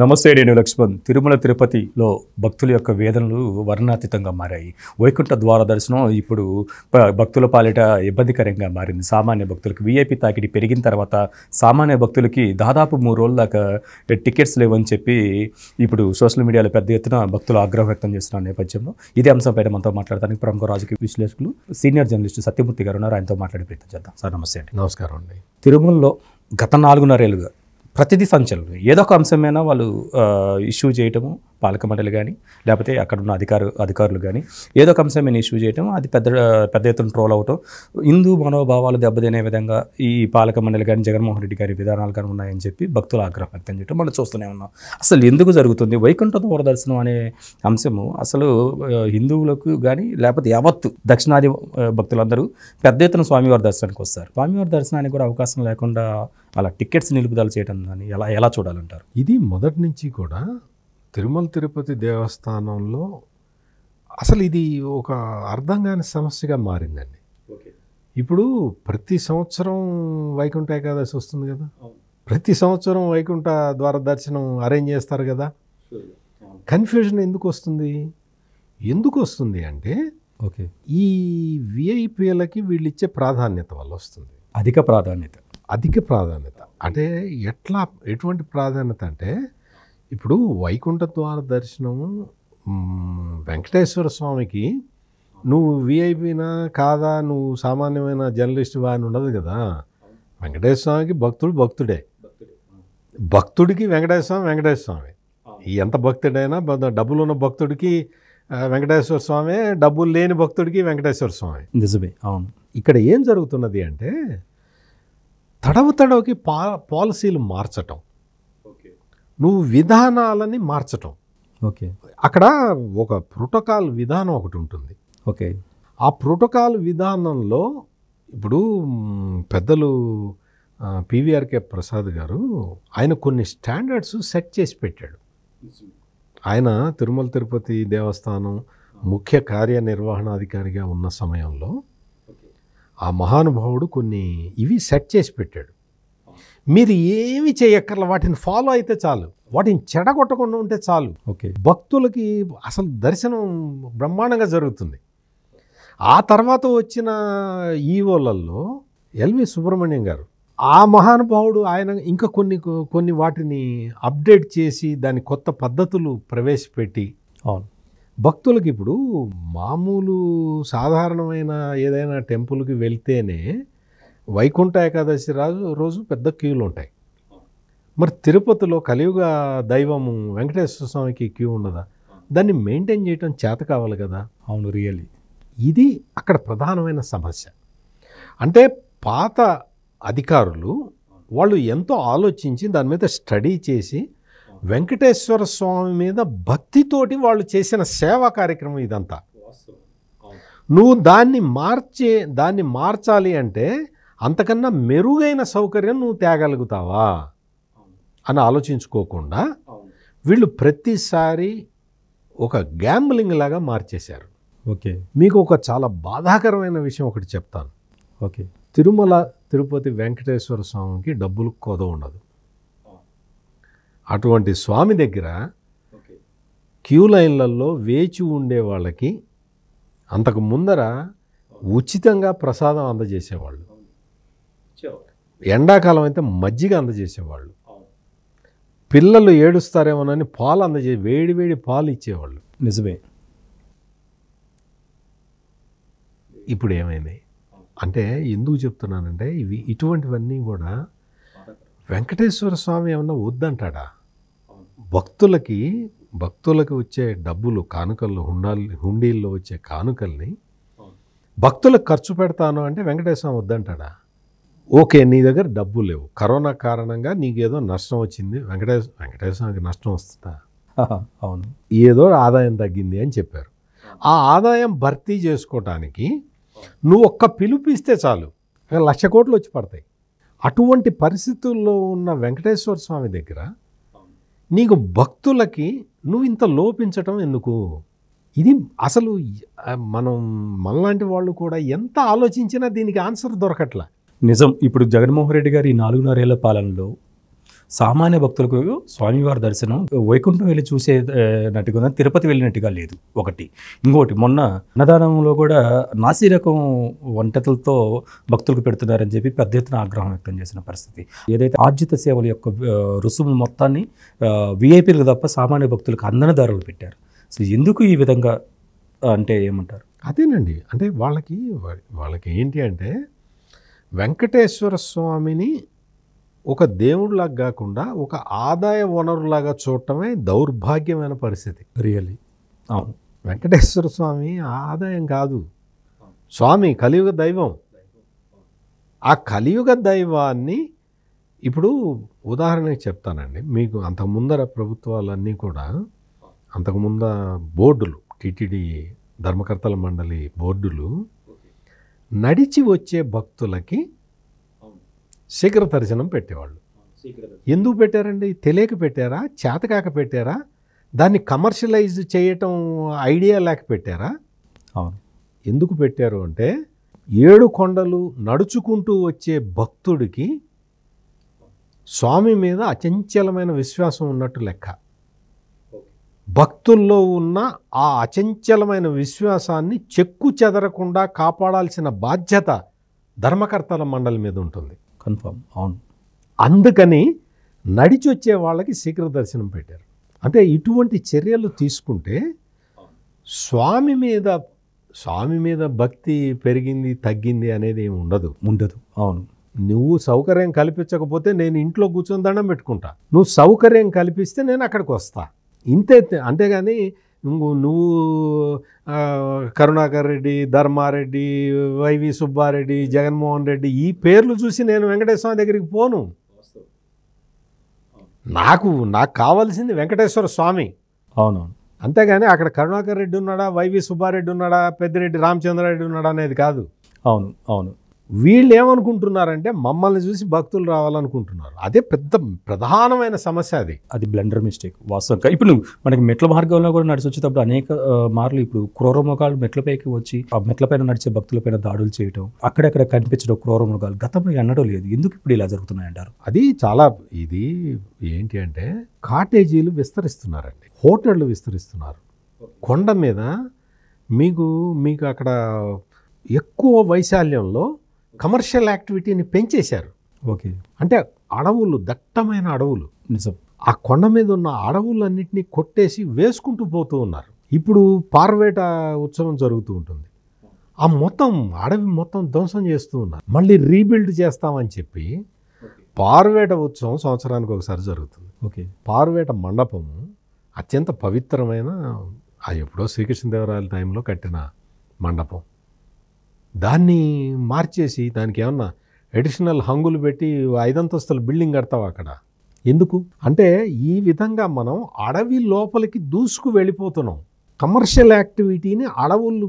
నమస్తే నేను లక్ష్మణ్ తిరుమల తిరుపతిలో భక్తుల యొక్క వేదనలు వర్ణాతీతంగా మారాయి వైకుంఠ ద్వార దర్శనం ఇప్పుడు భక్తుల పాలిట ఇబ్బందికరంగా మారింది సామాన్య భక్తులకు వీఐపీ తాకిడి పెరిగిన తర్వాత సామాన్య భక్తులకి దాదాపు మూడు రోజుల దాకా టికెట్స్ లేవని చెప్పి ఇప్పుడు సోషల్ మీడియాలో పెద్ద ఎత్తున భక్తులు ఆగ్రహం వ్యక్తం చేస్తున్న నేపథ్యంలో ఇదే అంశంపై మనతో మాట్లాడడానికి ప్రముఖ రాజకీయ విశ్లేషకులు సీనియర్ జర్నలిస్ట్ సత్యమూర్తి గారు ఉన్నారు ఆయనతో మాట్లాడే ప్రయత్నం చేద్దాం సార్ నమస్తే అండి నమస్కారం అండి తిరుమలలో గత నాలుగున్నరేళ్ళుగా ప్రతిదీ సంచలనం ఏదో ఒక అంశమైనా వాళ్ళు ఇష్యూ చేయటము పాలక మండలి కానీ లేకపోతే అక్కడ ఉన్న అధికారు అధికారులు కానీ ఏదో ఒక అంశమైన ఇష్యూ చేయటం అది పెద్ద పెద్ద ఎత్తున ట్రోల్ అవటం హిందూ మనోభావాలు దెబ్బతినే విధంగా ఈ పాలక మండలి కానీ జగన్మోహన్ రెడ్డి గారి విధానాలు కానీ ఉన్నాయని చెప్పి భక్తులు ఆగ్రహం వ్యక్తం చేయటం మనం చూస్తూనే ఉన్నాం అసలు ఎందుకు జరుగుతుంది వైకుంఠ దూరదర్శనం దర్శనం అనే అంశము అసలు హిందువులకు కానీ లేకపోతే యావత్తు దక్షిణాది భక్తులందరూ పెద్ద ఎత్తున స్వామివారి దర్శనానికి వస్తారు స్వామివారి దర్శనానికి కూడా అవకాశం లేకుండా అలా టికెట్స్ నిలుపుదల చేయడం కానీ ఎలా ఎలా చూడాలంటారు ఇది మొదటి నుంచి కూడా తిరుమల తిరుపతి దేవస్థానంలో అసలు ఇది ఒక అర్థం కాని సమస్యగా మారిందండి ఇప్పుడు ప్రతి సంవత్సరం వైకుంఠ ఏకాదశి వస్తుంది కదా ప్రతి సంవత్సరం వైకుంఠ ద్వార దర్శనం అరేంజ్ చేస్తారు కదా కన్ఫ్యూజన్ ఎందుకు వస్తుంది ఎందుకు వస్తుంది అంటే ఓకే ఈ విఐపిలకి వీళ్ళు ఇచ్చే ప్రాధాన్యత వల్ల వస్తుంది అధిక ప్రాధాన్యత అధిక ప్రాధాన్యత అంటే ఎట్లా ఎటువంటి ప్రాధాన్యత అంటే ఇప్పుడు వైకుంఠ ద్వార దర్శనము వెంకటేశ్వర స్వామికి నువ్వు విఐపీనా కాదా నువ్వు సామాన్యమైన జర్నలిస్ట్ వాడిని ఉండదు కదా వెంకటేశ్వర స్వామికి భక్తుడు భక్తుడే భక్తుడికి వెంకటేశ్వర స్వామి వెంకటేశ్వర స్వామి ఎంత భక్తుడైనా డబ్బులు ఉన్న భక్తుడికి వెంకటేశ్వర స్వామి డబ్బులు లేని భక్తుడికి వెంకటేశ్వర స్వామి నిజమే అవును ఇక్కడ ఏం జరుగుతున్నది అంటే తడవు తడవకి పా పాలసీలు మార్చటం నువ్వు విధానాలని మార్చటం ఓకే అక్కడ ఒక ప్రోటోకాల్ విధానం ఒకటి ఉంటుంది ఓకే ఆ ప్రోటోకాల్ విధానంలో ఇప్పుడు పెద్దలు పీవీఆర్కే ప్రసాద్ గారు ఆయన కొన్ని స్టాండర్డ్స్ సెట్ చేసి పెట్టాడు ఆయన తిరుమల తిరుపతి దేవస్థానం ముఖ్య కార్యనిర్వహణాధికారిగా ఉన్న సమయంలో ఆ మహానుభావుడు కొన్ని ఇవి సెట్ చేసి పెట్టాడు మీరు ఏమి చేయక్కర్ల వాటిని ఫాలో అయితే చాలు వాటిని చెడగొట్టకుండా ఉంటే చాలు ఓకే భక్తులకి అసలు దర్శనం బ్రహ్మాండంగా జరుగుతుంది ఆ తర్వాత వచ్చిన ఈవోలల్లో ఎల్వి సుబ్రహ్మణ్యం గారు ఆ మహానుభావుడు ఆయన ఇంకా కొన్ని కొన్ని వాటిని అప్డేట్ చేసి దాని కొత్త పద్ధతులు ప్రవేశపెట్టి అవును భక్తులకి ఇప్పుడు మామూలు సాధారణమైన ఏదైనా టెంపుల్కి వెళ్తేనే వైకుంఠ ఏకాదశి రాజు రోజు పెద్ద క్యూలు ఉంటాయి మరి తిరుపతిలో కలియుగ దైవము వెంకటేశ్వర స్వామికి క్యూ ఉండదా దాన్ని మెయింటైన్ చేయడం చేత కావాలి కదా అవును రియలీ ఇది అక్కడ ప్రధానమైన సమస్య అంటే పాత అధికారులు వాళ్ళు ఎంతో ఆలోచించి దాని మీద స్టడీ చేసి వెంకటేశ్వర స్వామి మీద భక్తితోటి వాళ్ళు చేసిన సేవా కార్యక్రమం ఇదంతా నువ్వు దాన్ని మార్చే దాన్ని మార్చాలి అంటే అంతకన్నా మెరుగైన సౌకర్యం నువ్వు తేగలుగుతావా అని ఆలోచించుకోకుండా వీళ్ళు ప్రతిసారి ఒక గ్యాంబ్లింగ్ లాగా మార్చేశారు ఓకే మీకు ఒక చాలా బాధాకరమైన విషయం ఒకటి చెప్తాను ఓకే తిరుమల తిరుపతి వెంకటేశ్వర స్వామికి డబ్బులు కొద ఉండదు అటువంటి స్వామి దగ్గర క్యూ లైన్లలో వేచి ఉండే వాళ్ళకి అంతకు ముందర ఉచితంగా ప్రసాదం అందజేసేవాళ్ళు ఎండాకాలం అయితే మజ్జిగ అందజేసేవాళ్ళు పిల్లలు ఏడుస్తారేమోనని పాలు అందజే వేడి వేడి పాలు ఇచ్చేవాళ్ళు నిజమే ఇప్పుడు ఏమైంది అంటే ఎందుకు చెప్తున్నానంటే ఇవి ఇటువంటివన్నీ కూడా వెంకటేశ్వర స్వామి ఏమన్నా వద్దంటాడా భక్తులకి భక్తులకు వచ్చే డబ్బులు కానుకల్లో హుండాలి హుండీల్లో వచ్చే కానుకల్ని భక్తులకు ఖర్చు పెడతాను అంటే వెంకటేశ్వరం వద్దంటాడా ఓకే నీ దగ్గర డబ్బు లేవు కరోనా కారణంగా నీకేదో నష్టం వచ్చింది వెంకటేశ్వర వెంకటేశ్వరానికి నష్టం వస్తుందా అవును ఏదో ఆదాయం తగ్గింది అని చెప్పారు ఆ ఆదాయం భర్తీ చేసుకోవటానికి నువ్వు ఒక్క పిలుపిస్తే చాలు లక్ష కోట్లు వచ్చి పడతాయి అటువంటి పరిస్థితుల్లో ఉన్న వెంకటేశ్వర స్వామి దగ్గర నీకు భక్తులకి నువ్వు ఇంత లోపించటం ఎందుకు ఇది అసలు మనం మనలాంటి వాళ్ళు కూడా ఎంత ఆలోచించినా దీనికి ఆన్సర్ దొరకట్లా నిజం ఇప్పుడు జగన్మోహన్ రెడ్డి గారు ఈ నాలుగున్నరేళ్ల పాలనలో సామాన్య భక్తులకు స్వామివారి దర్శనం వైకుంఠం వెళ్ళి చూసేనట్టుగా తిరుపతి వెళ్ళినట్టుగా లేదు ఒకటి ఇంకోటి మొన్న అన్నదానంలో కూడా నాసి రకం భక్తులకు పెడుతున్నారని చెప్పి పెద్ద ఎత్తున ఆగ్రహం వ్యక్తం చేసిన పరిస్థితి ఏదైతే ఆర్జిత సేవల యొక్క రుసుము మొత్తాన్ని విఐపీలకు తప్ప సామాన్య భక్తులకు అందని ధరలు పెట్టారు సో ఎందుకు ఈ విధంగా అంటే ఏమంటారు అదేనండి అంటే వాళ్ళకి వాళ్ళకి ఏంటి అంటే వెంకటేశ్వర స్వామిని ఒక దేవుడిలాగా కాకుండా ఒక ఆదాయ వనరులాగా చూడటమే దౌర్భాగ్యమైన పరిస్థితి రియలీ అవును వెంకటేశ్వర స్వామి ఆదాయం కాదు స్వామి కలియుగ దైవం ఆ కలియుగ దైవాన్ని ఇప్పుడు ఉదాహరణకి చెప్తానండి మీకు అంతకు ముందర ప్రభుత్వాలన్నీ కూడా అంతకు ముంద బోర్డులు టీటీడీ ధర్మకర్తల మండలి బోర్డులు నడిచి వచ్చే భక్తులకి శీఘ్ర దర్శనం పెట్టేవాళ్ళు ఎందుకు పెట్టారండి తెలియక పెట్టారా చేతకాక పెట్టారా దాన్ని కమర్షియలైజ్ చేయటం ఐడియా లేక పెట్టారా అవును ఎందుకు పెట్టారు అంటే ఏడు కొండలు నడుచుకుంటూ వచ్చే భక్తుడికి స్వామి మీద అచంచలమైన విశ్వాసం ఉన్నట్టు లెక్క భక్తుల్లో ఉన్న ఆ అచంచలమైన విశ్వాసాన్ని చెక్కు చెదరకుండా కాపాడాల్సిన బాధ్యత ధర్మకర్తల మండలి మీద ఉంటుంది కన్ఫర్మ్ అవును అందుకని నడిచి వచ్చే వాళ్ళకి శీఘ్ర దర్శనం పెట్టారు అంటే ఇటువంటి చర్యలు తీసుకుంటే స్వామి మీద స్వామి మీద భక్తి పెరిగింది తగ్గింది అనేది ఏమి ఉండదు ఉండదు అవును నువ్వు సౌకర్యం కల్పించకపోతే నేను ఇంట్లో కూర్చొని దండం పెట్టుకుంటా నువ్వు సౌకర్యం కల్పిస్తే నేను అక్కడికి వస్తా ఇంతే అంతేగాని నువ్వు నువ్వు కరుణాకర్ రెడ్డి ధర్మారెడ్డి వైవి సుబ్బారెడ్డి జగన్మోహన్ రెడ్డి ఈ పేర్లు చూసి నేను వెంకటేశ్వర స్వామి దగ్గరికి పోను నాకు నాకు కావాల్సింది వెంకటేశ్వర స్వామి అవునవును అంతేగాని అక్కడ కరుణాకర్ రెడ్డి ఉన్నాడా వైవి సుబ్బారెడ్డి ఉన్నాడా పెద్దిరెడ్డి రామచంద్రారెడ్డి ఉన్నాడా అనేది కాదు అవును అవును వీళ్ళు ఏమనుకుంటున్నారంటే మమ్మల్ని చూసి భక్తులు రావాలనుకుంటున్నారు అదే పెద్ద ప్రధానమైన సమస్య అది అది బ్లెండర్ మిస్టేక్ వాస్తవంగా ఇప్పుడు మనకి మెట్ల మార్గంలో కూడా నడిచి వచ్చేటప్పుడు అనేక మార్లు ఇప్పుడు క్రూరమృగాలు మెట్లపైకి వచ్చి ఆ మెట్లపైన నడిచే భక్తులపైన దాడులు చేయడం అక్కడక్కడ కనిపించడం క్రూరమృగాలు గతంలో ఎన్నడం లేదు ఎందుకు ఇప్పుడు ఇలా జరుగుతున్నాయి అంటారు అది చాలా ఇది ఏంటి అంటే కాటేజీలు విస్తరిస్తున్నారండి హోటళ్ళు విస్తరిస్తున్నారు కొండ మీద మీకు మీకు అక్కడ ఎక్కువ వైశాల్యంలో కమర్షియల్ యాక్టివిటీని పెంచేశారు ఓకే అంటే అడవులు దట్టమైన అడవులు నిజం ఆ కొండ మీద ఉన్న అడవులన్నింటినీ కొట్టేసి వేసుకుంటూ పోతూ ఉన్నారు ఇప్పుడు పార్వేట ఉత్సవం జరుగుతూ ఉంటుంది ఆ మొత్తం అడవి మొత్తం ధ్వంసం చేస్తూ ఉన్నారు మళ్ళీ రీబిల్డ్ చేస్తామని చెప్పి పార్వేట ఉత్సవం సంవత్సరానికి ఒకసారి జరుగుతుంది ఓకే పార్వేట మండపము అత్యంత పవిత్రమైన ఆ ఎప్పుడో శ్రీకృష్ణదేవరాయల టైంలో కట్టిన మండపం దాన్ని మార్చేసి దానికి ఏమన్నా అడిషనల్ హంగులు పెట్టి ఐదంతస్తుల బిల్డింగ్ కడతావు అక్కడ ఎందుకు అంటే ఈ విధంగా మనం అడవి లోపలికి దూసుకు వెళ్ళిపోతున్నాం కమర్షియల్ యాక్టివిటీని అడవులు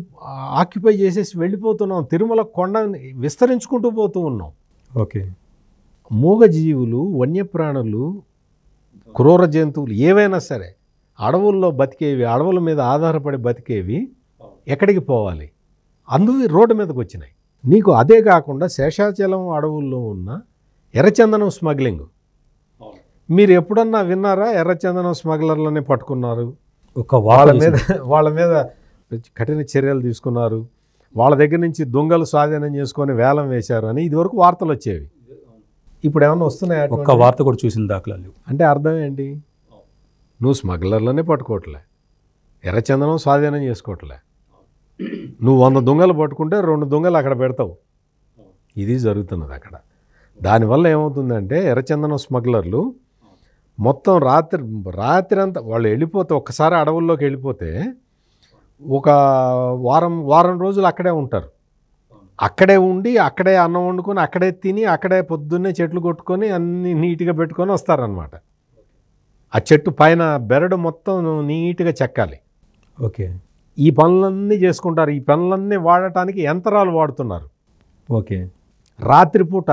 ఆక్యుపై చేసేసి వెళ్ళిపోతున్నాం తిరుమల కొండని విస్తరించుకుంటూ పోతూ ఉన్నాం ఓకే మూగజీవులు వన్యప్రాణులు క్రూర జంతువులు ఏవైనా సరే అడవుల్లో బతికేవి అడవుల మీద ఆధారపడి బతికేవి ఎక్కడికి పోవాలి అందువి రోడ్డు మీదకి వచ్చినాయి నీకు అదే కాకుండా శేషాచలం అడవుల్లో ఉన్న ఎర్రచందనం స్మగ్లింగ్ మీరు ఎప్పుడన్నా విన్నారా ఎర్రచందనం స్మగ్లర్లని పట్టుకున్నారు ఒక వాళ్ళ మీద వాళ్ళ మీద కఠిన చర్యలు తీసుకున్నారు వాళ్ళ దగ్గర నుంచి దొంగలు స్వాధీనం చేసుకొని వేలం వేశారు అని ఇదివరకు వార్తలు వచ్చేవి ఇప్పుడు ఏమైనా వస్తున్నాయా ఒక్క వార్త కూడా చూసిన దాఖలాలు అంటే అర్థం ఏంటి నువ్వు స్మగ్లర్లనే పట్టుకోవట్లే ఎర్రచందనం స్వాధీనం చేసుకోవట్లే నువ్వు వంద దొంగలు పట్టుకుంటే రెండు దొంగలు అక్కడ పెడతావు ఇది జరుగుతున్నది అక్కడ దానివల్ల ఏమవుతుందంటే ఎర్రచందనం స్మగ్లర్లు మొత్తం రాత్రి రాత్రి అంతా వాళ్ళు వెళ్ళిపోతే ఒక్కసారి అడవుల్లోకి వెళ్ళిపోతే ఒక వారం వారం రోజులు అక్కడే ఉంటారు అక్కడే ఉండి అక్కడే అన్నం వండుకొని అక్కడే తిని అక్కడే పొద్దున్నే చెట్లు కొట్టుకొని అన్ని నీట్గా పెట్టుకొని వస్తారనమాట ఆ చెట్టు పైన బెరడు మొత్తం నీట్గా చెక్కాలి ఓకే ఈ పనులన్నీ చేసుకుంటారు ఈ పనులన్నీ వాడటానికి యంత్రాలు వాడుతున్నారు ఓకే రాత్రిపూట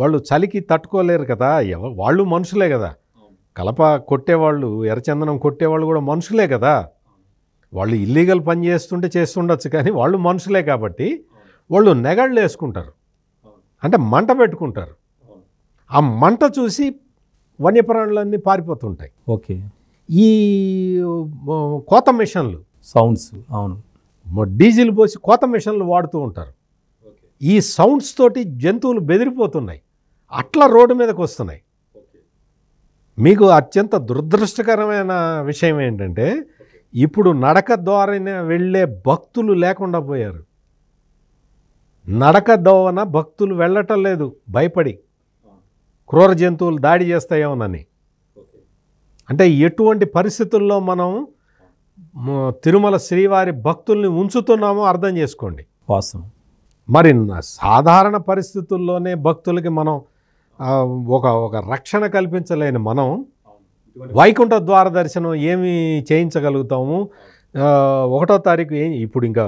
వాళ్ళు చలికి తట్టుకోలేరు కదా వాళ్ళు మనుషులే కదా కలప కొట్టేవాళ్ళు ఎర్రచందనం కొట్టేవాళ్ళు కూడా మనుషులే కదా వాళ్ళు ఇల్లీగల్ పని చేస్తుంటే చేస్తుండొచ్చు కానీ వాళ్ళు మనుషులే కాబట్టి వాళ్ళు నెగళ్ళు వేసుకుంటారు అంటే మంట పెట్టుకుంటారు ఆ మంట చూసి వన్యప్రాణులన్నీ పారిపోతుంటాయి ఓకే ఈ కోత మిషన్లు సౌండ్స్ అవును డీజిల్ పోసి కోత మిషన్లు వాడుతూ ఉంటారు ఈ సౌండ్స్ తోటి జంతువులు బెదిరిపోతున్నాయి అట్లా రోడ్డు మీదకి వస్తున్నాయి మీకు అత్యంత దురదృష్టకరమైన విషయం ఏంటంటే ఇప్పుడు నడక ద్వారానే వెళ్ళే భక్తులు లేకుండా పోయారు నడక దోవన భక్తులు వెళ్ళటం లేదు భయపడి క్రూర జంతువులు దాడి చేస్తాయేమోనని అంటే ఎటువంటి పరిస్థితుల్లో మనం తిరుమల శ్రీవారి భక్తుల్ని ఉంచుతున్నామో అర్థం చేసుకోండి వాస్తవం మరి సాధారణ పరిస్థితుల్లోనే భక్తులకి మనం ఒక ఒక రక్షణ కల్పించలేని మనం వైకుంఠ ద్వార దర్శనం ఏమి చేయించగలుగుతాము ఒకటో తారీఖు ఏం ఇప్పుడు ఇంకా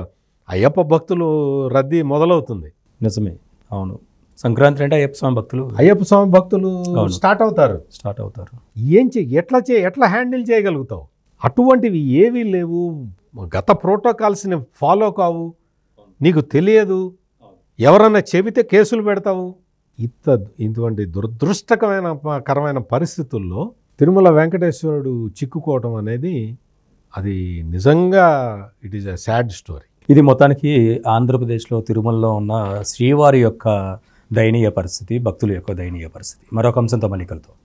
అయ్యప్ప భక్తులు రద్దీ మొదలవుతుంది నిజమే అవును సంక్రాంతి అంటే అయ్యప్ప స్వామి భక్తులు అయ్యప్ప స్వామి భక్తులు స్టార్ట్ అవుతారు స్టార్ట్ అవుతారు ఏం చే ఎట్లా చే ఎట్లా హ్యాండిల్ చేయగలుగుతావు అటువంటివి ఏవీ లేవు గత ప్రోటోకాల్స్ని ఫాలో కావు నీకు తెలియదు ఎవరన్నా చెబితే కేసులు పెడతావు ఇంత ఇటువంటి దురదృష్టకమైన కరమైన పరిస్థితుల్లో తిరుమల వెంకటేశ్వరుడు చిక్కుకోవటం అనేది అది నిజంగా it is a sad story ఇది మొత్తానికి ఆంధ్రప్రదేశ్లో తిరుమలలో ఉన్న శ్రీవారి యొక్క దయనీయ పరిస్థితి భక్తుల యొక్క దయనీయ పరిస్థితి మరొక అంశంతో మళ్ళీ